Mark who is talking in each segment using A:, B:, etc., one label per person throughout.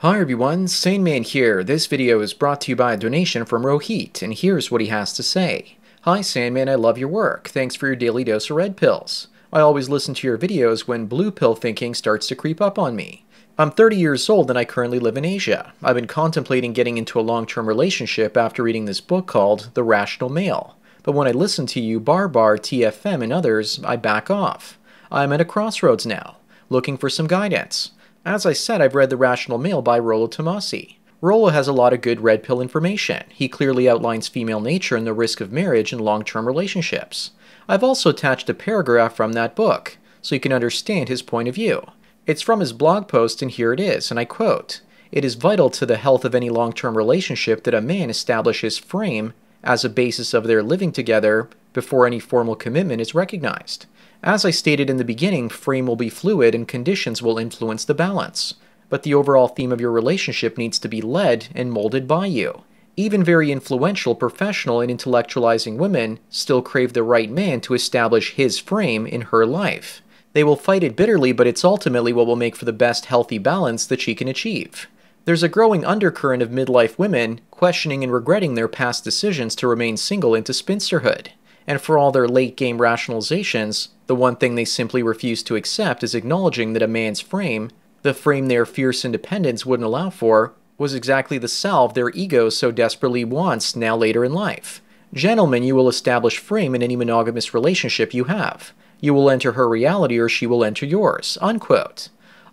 A: Hi everyone, Sane Man here. This video is brought to you by a donation from Rohit, and here's what he has to say. Hi Sandman, I love your work. Thanks for your daily dose of red pills. I always listen to your videos when blue pill thinking starts to creep up on me. I'm 30 years old and I currently live in Asia. I've been contemplating getting into a long-term relationship after reading this book called The Rational Male. But when I listen to you, Barbar, TFM, and others, I back off. I'm at a crossroads now, looking for some guidance. As I said, I've read The Rational Male by Rolo Tomasi. Rolo has a lot of good red pill information. He clearly outlines female nature and the risk of marriage and long term relationships. I've also attached a paragraph from that book, so you can understand his point of view. It's from his blog post, and here it is, and I quote It is vital to the health of any long term relationship that a man establish his frame as a basis of their living together before any formal commitment is recognized. As I stated in the beginning, frame will be fluid and conditions will influence the balance, but the overall theme of your relationship needs to be led and molded by you. Even very influential professional and intellectualizing women still crave the right man to establish his frame in her life. They will fight it bitterly, but it's ultimately what will make for the best healthy balance that she can achieve there's a growing undercurrent of midlife women questioning and regretting their past decisions to remain single into spinsterhood. And for all their late game rationalizations, the one thing they simply refuse to accept is acknowledging that a man's frame, the frame their fierce independence wouldn't allow for, was exactly the salve their ego so desperately wants now later in life. Gentlemen, you will establish frame in any monogamous relationship you have. You will enter her reality or she will enter yours. Unquote.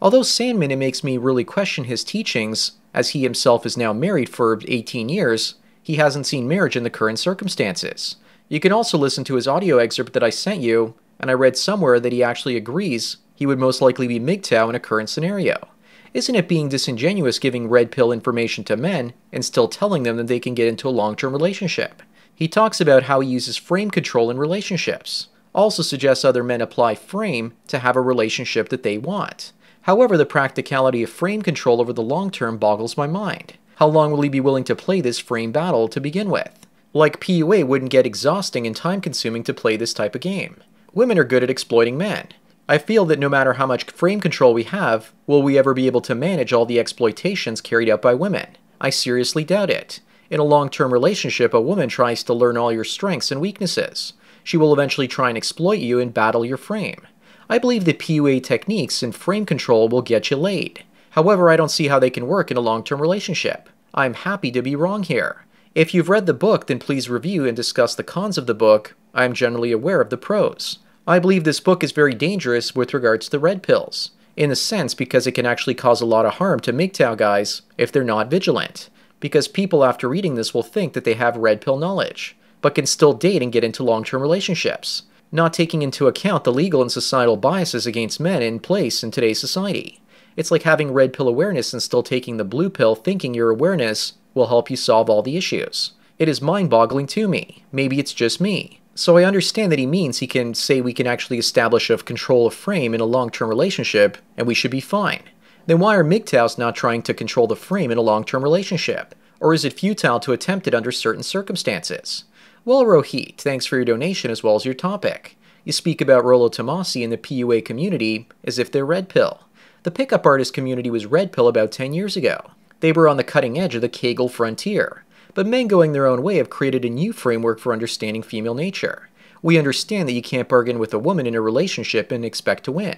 A: Although Sandman it makes me really question his teachings, as he himself is now married for 18 years, he hasn't seen marriage in the current circumstances. You can also listen to his audio excerpt that I sent you, and I read somewhere that he actually agrees he would most likely be MGTOW in a current scenario. Isn't it being disingenuous giving red pill information to men and still telling them that they can get into a long-term relationship? He talks about how he uses frame control in relationships, also suggests other men apply frame to have a relationship that they want. However, the practicality of frame control over the long term boggles my mind. How long will he be willing to play this frame battle to begin with? Like PUA wouldn't get exhausting and time consuming to play this type of game. Women are good at exploiting men. I feel that no matter how much frame control we have, will we ever be able to manage all the exploitations carried out by women? I seriously doubt it. In a long term relationship, a woman tries to learn all your strengths and weaknesses. She will eventually try and exploit you and battle your frame. I believe the PUA techniques and frame control will get you laid. However, I don't see how they can work in a long-term relationship. I'm happy to be wrong here. If you've read the book, then please review and discuss the cons of the book. I am generally aware of the pros. I believe this book is very dangerous with regards to red pills, in a sense because it can actually cause a lot of harm to MGTOW guys if they're not vigilant, because people after reading this will think that they have red pill knowledge, but can still date and get into long-term relationships not taking into account the legal and societal biases against men in place in today's society. It's like having red pill awareness and still taking the blue pill thinking your awareness will help you solve all the issues. It is mind boggling to me. Maybe it's just me. So I understand that he means he can say we can actually establish a control of frame in a long term relationship and we should be fine. Then why are MGTOWs not trying to control the frame in a long term relationship? Or is it futile to attempt it under certain circumstances? Well, Rohit, thanks for your donation as well as your topic. You speak about Rolo Tomasi and the PUA community as if they're red pill. The pickup artist community was red pill about 10 years ago. They were on the cutting edge of the Kegel frontier, but men going their own way have created a new framework for understanding female nature. We understand that you can't bargain with a woman in a relationship and expect to win.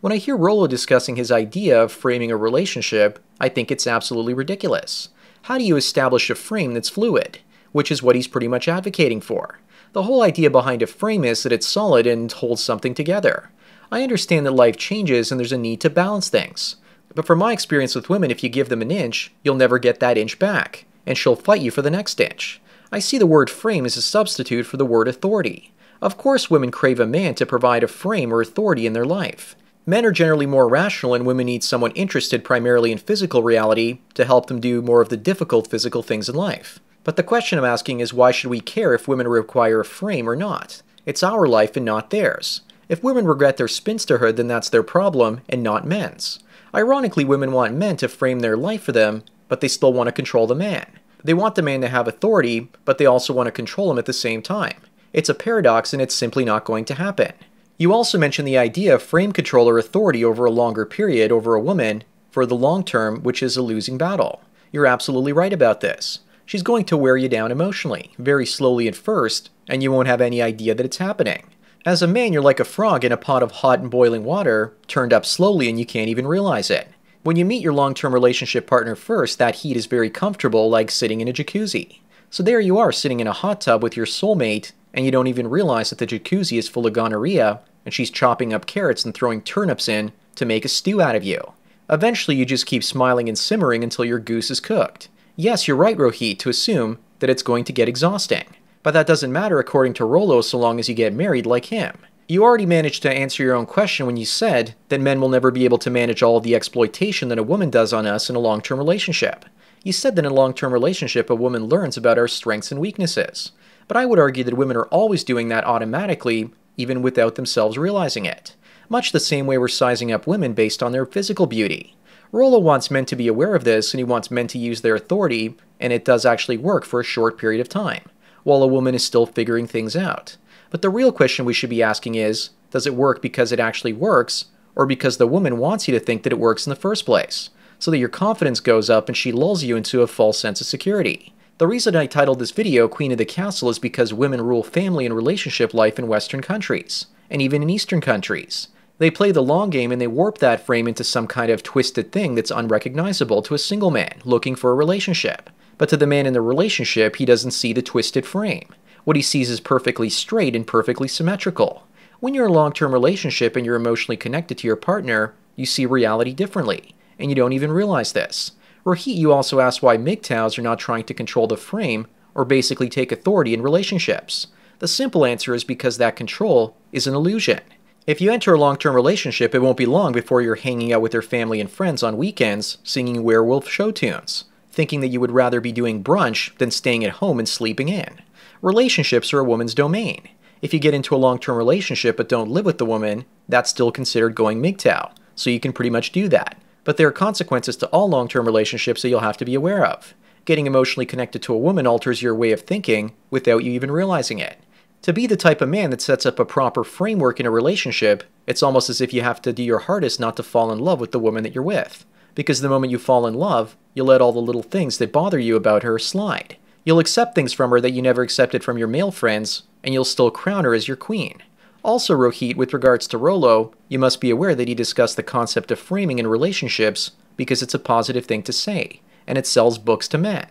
A: When I hear Rolo discussing his idea of framing a relationship, I think it's absolutely ridiculous. How do you establish a frame that's fluid? which is what he's pretty much advocating for. The whole idea behind a frame is that it's solid and holds something together. I understand that life changes and there's a need to balance things. But from my experience with women, if you give them an inch, you'll never get that inch back, and she'll fight you for the next inch. I see the word frame as a substitute for the word authority. Of course, women crave a man to provide a frame or authority in their life. Men are generally more rational, and women need someone interested primarily in physical reality to help them do more of the difficult physical things in life. But the question I'm asking is why should we care if women require a frame or not? It's our life and not theirs. If women regret their spinsterhood, then that's their problem and not men's. Ironically, women want men to frame their life for them, but they still want to control the man. They want the man to have authority, but they also want to control him at the same time. It's a paradox and it's simply not going to happen. You also mentioned the idea of frame control or authority over a longer period over a woman for the long term, which is a losing battle. You're absolutely right about this she's going to wear you down emotionally, very slowly at first, and you won't have any idea that it's happening. As a man, you're like a frog in a pot of hot and boiling water, turned up slowly and you can't even realize it. When you meet your long term relationship partner first, that heat is very comfortable, like sitting in a jacuzzi. So there you are, sitting in a hot tub with your soulmate, and you don't even realize that the jacuzzi is full of gonorrhea, and she's chopping up carrots and throwing turnips in to make a stew out of you. Eventually, you just keep smiling and simmering until your goose is cooked. Yes, you're right, Rohit, to assume that it's going to get exhausting. But that doesn't matter according to Rolo, so long as you get married like him. You already managed to answer your own question when you said that men will never be able to manage all the exploitation that a woman does on us in a long term relationship. You said that in a long term relationship, a woman learns about our strengths and weaknesses. But I would argue that women are always doing that automatically, even without themselves realizing it. Much the same way we're sizing up women based on their physical beauty. Rola wants men to be aware of this and he wants men to use their authority, and it does actually work for a short period of time, while a woman is still figuring things out. But the real question we should be asking is does it work because it actually works, or because the woman wants you to think that it works in the first place, so that your confidence goes up and she lulls you into a false sense of security? The reason I titled this video Queen of the Castle is because women rule family and relationship life in Western countries, and even in Eastern countries. They play the long game and they warp that frame into some kind of twisted thing that's unrecognizable to a single man looking for a relationship. But to the man in the relationship, he doesn't see the twisted frame. What he sees is perfectly straight and perfectly symmetrical. When you're in a long term relationship and you're emotionally connected to your partner, you see reality differently, and you don't even realize this. Rahit, you also asked why MGTOWs are not trying to control the frame or basically take authority in relationships. The simple answer is because that control is an illusion. If you enter a long term relationship, it won't be long before you're hanging out with your family and friends on weekends, singing werewolf show tunes, thinking that you would rather be doing brunch than staying at home and sleeping in. Relationships are a woman's domain. If you get into a long term relationship but don't live with the woman, that's still considered going MGTOW, so you can pretty much do that. But there are consequences to all long term relationships that you'll have to be aware of. Getting emotionally connected to a woman alters your way of thinking without you even realizing it. To be the type of man that sets up a proper framework in a relationship, it's almost as if you have to do your hardest not to fall in love with the woman that you're with. Because the moment you fall in love, you let all the little things that bother you about her slide. You'll accept things from her that you never accepted from your male friends, and you'll still crown her as your queen. Also, Rohit, with regards to Rolo, you must be aware that he discussed the concept of framing in relationships because it's a positive thing to say, and it sells books to men.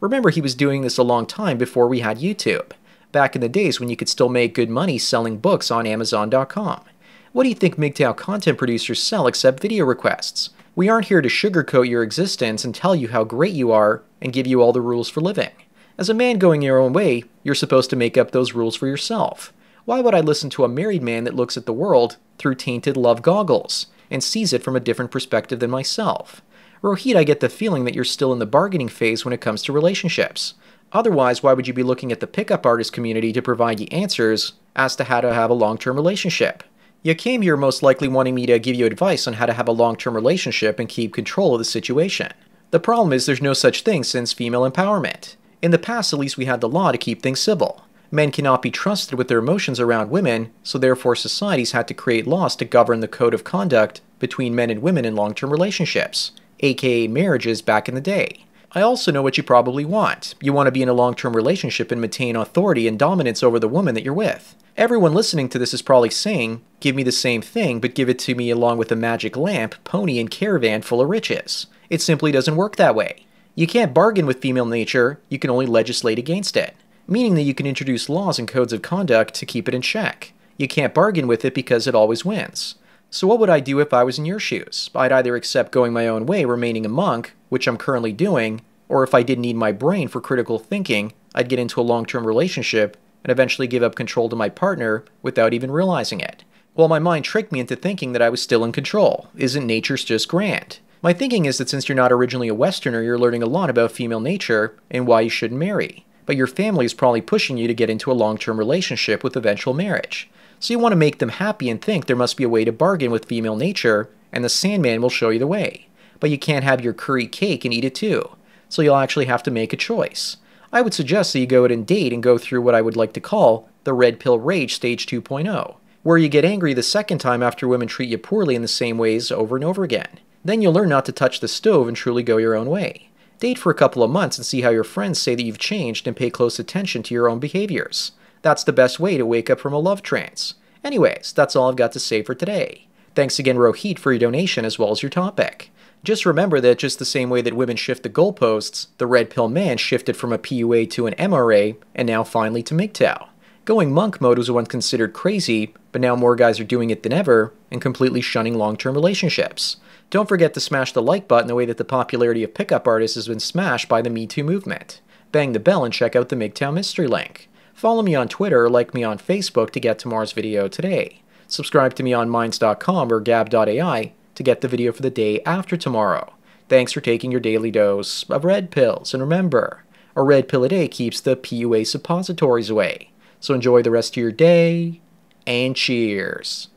A: Remember, he was doing this a long time before we had YouTube back in the days when you could still make good money selling books on Amazon.com. What do you think MGTOW content producers sell except video requests? We aren't here to sugarcoat your existence and tell you how great you are and give you all the rules for living. As a man going your own way, you're supposed to make up those rules for yourself. Why would I listen to a married man that looks at the world through tainted love goggles and sees it from a different perspective than myself? Rohit, I get the feeling that you're still in the bargaining phase when it comes to relationships. Otherwise, why would you be looking at the pickup artist community to provide you answers as to how to have a long-term relationship? You came here most likely wanting me to give you advice on how to have a long-term relationship and keep control of the situation. The problem is there's no such thing since female empowerment. In the past, at least we had the law to keep things civil. Men cannot be trusted with their emotions around women, so therefore societies had to create laws to govern the code of conduct between men and women in long-term relationships, aka marriages back in the day. I also know what you probably want. You want to be in a long term relationship and maintain authority and dominance over the woman that you're with. Everyone listening to this is probably saying, Give me the same thing, but give it to me along with a magic lamp, pony, and caravan full of riches. It simply doesn't work that way. You can't bargain with female nature, you can only legislate against it, meaning that you can introduce laws and codes of conduct to keep it in check. You can't bargain with it because it always wins. So, what would I do if I was in your shoes? I'd either accept going my own way, remaining a monk, which I'm currently doing, or if I did not need my brain for critical thinking, I'd get into a long term relationship and eventually give up control to my partner without even realizing it. Well, my mind tricked me into thinking that I was still in control. Isn't nature's just grand? My thinking is that since you're not originally a Westerner, you're learning a lot about female nature and why you shouldn't marry but your family is probably pushing you to get into a long term relationship with eventual marriage. So you want to make them happy and think there must be a way to bargain with female nature, and the Sandman will show you the way. But you can't have your curry cake and eat it too, so you'll actually have to make a choice. I would suggest that you go out and date and go through what I would like to call the Red Pill Rage Stage 2.0, where you get angry the second time after women treat you poorly in the same ways over and over again. Then you'll learn not to touch the stove and truly go your own way. Date for a couple of months and see how your friends say that you've changed and pay close attention to your own behaviors. That's the best way to wake up from a love trance. Anyways, that's all I've got to say for today. Thanks again, Rohit, for your donation as well as your topic. Just remember that just the same way that women shift the goalposts, the red pill man shifted from a PUA to an MRA, and now finally to MGTOW. Going monk mode was once considered crazy, but now more guys are doing it than ever and completely shunning long term relationships. Don't forget to smash the like button the way that the popularity of pickup artists has been smashed by the Me Too movement. Bang the bell and check out the MGTOW Mystery link. Follow me on Twitter or like me on Facebook to get tomorrow's video today. Subscribe to me on Minds.com or Gab.ai to get the video for the day after tomorrow. Thanks for taking your daily dose of red pills, and remember, a red pill a day keeps the PUA suppositories away. So enjoy the rest of your day, and cheers.